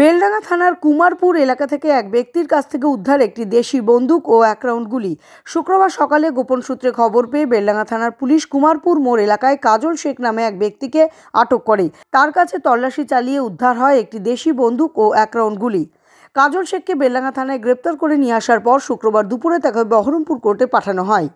বেলডাঙ্গা থানার কুমারপুর এলাকা থেকে এক ব্যক্তির কাছ থেকে উদ্ধার একটি দেশি বন্দুক ও এক রাউন্ড গুলি শুক্রবার সকালে গোপন সূত্রে খবর পেয়ে বেলডাঙ্গা থানার পুলিশ কুমারপুর মোড় এলাকায় কাজল শেখ নামে এক ব্যক্তিকে আটক করে তার কাছে তল্লাশি চালিয়ে উদ্ধার হয় একটি দেশি বন্দুক ও এক রাউন্ড গুলি কাজল শেখকে বেলডাঙ্গা থানায় গ্রেপ্তার করে নিয়ে আসার পর শুক্রবার দুপুরে তাকে বহরমপুর কোর্টে পাঠানো হয়